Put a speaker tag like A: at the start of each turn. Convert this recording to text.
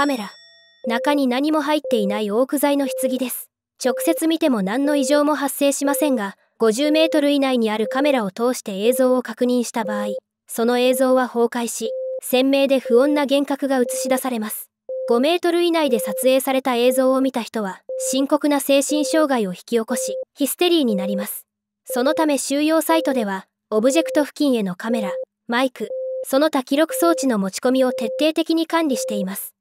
A: カメラ中に何も入っていないオーク材の棺です直接見ても何の異常も発生しませんが50メートル以内にあるカメラを通して映像を確認した場合その映像は崩壊し鮮明で不穏な幻覚が映し出されます5メートル以内で撮影された映像を見た人は深刻な精神障害を引き起こしヒステリーになりますそのため収容サイトではオブジェクト付近へのカメラマイクその他記録装置の持ち込みを徹底的に管理しています